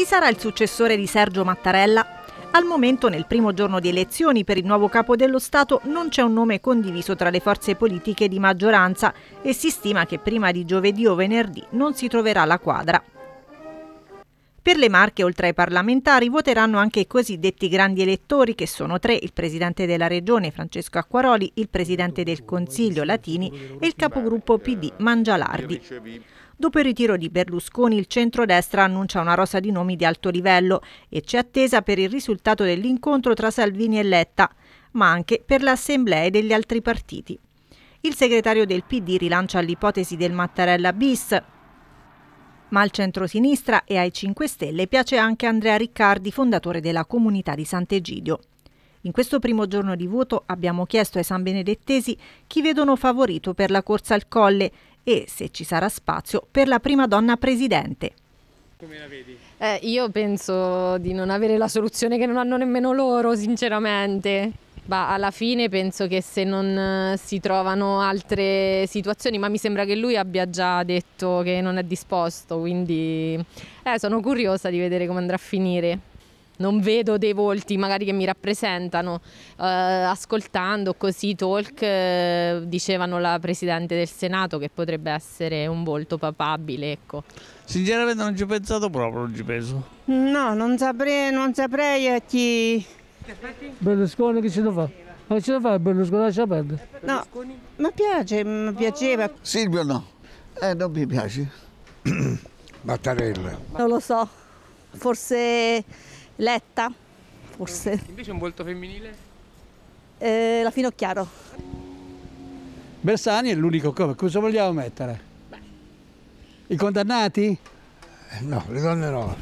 Chi sarà il successore di Sergio Mattarella? Al momento, nel primo giorno di elezioni per il nuovo capo dello Stato, non c'è un nome condiviso tra le forze politiche di maggioranza e si stima che prima di giovedì o venerdì non si troverà la quadra. Per le Marche, oltre ai parlamentari, voteranno anche i cosiddetti grandi elettori, che sono tre, il presidente della regione Francesco Acquaroli, il presidente del Consiglio Latini e il capogruppo PD Mangialardi. Dopo il ritiro di Berlusconi, il centrodestra annuncia una rosa di nomi di alto livello e c'è attesa per il risultato dell'incontro tra Salvini e Letta, ma anche per le assemblee degli altri partiti. Il segretario del PD rilancia l'ipotesi del Mattarella bis, ma al centro-sinistra e ai 5 Stelle piace anche Andrea Riccardi, fondatore della comunità di Sant'Egidio. In questo primo giorno di voto abbiamo chiesto ai sanbenedettesi chi vedono favorito per la corsa al colle e, se ci sarà spazio, per la prima donna presidente. Come la vedi? Eh, io penso di non avere la soluzione che non hanno nemmeno loro, sinceramente. Bah, alla fine penso che se non eh, si trovano altre situazioni, ma mi sembra che lui abbia già detto che non è disposto, quindi eh, sono curiosa di vedere come andrà a finire. Non vedo dei volti magari che mi rappresentano. Eh, ascoltando così i talk, eh, dicevano la Presidente del Senato che potrebbe essere un volto papabile, ecco. Sinceramente non ci ho pensato proprio, non ci penso. No, non saprei, non saprei a chi Berlusconi che ci deve fare? Ma che ci deve fare Berlusconi? Lascia perdere. No, mi piace, mi piaceva. Silvio no, eh, non mi piace. Mattarella. Non lo so, forse Letta, forse. Invece un volto femminile? Eh, la Finocchiaro. Bersani è l'unico come, cosa vogliamo mettere? I condannati? Eh, no, le donne no.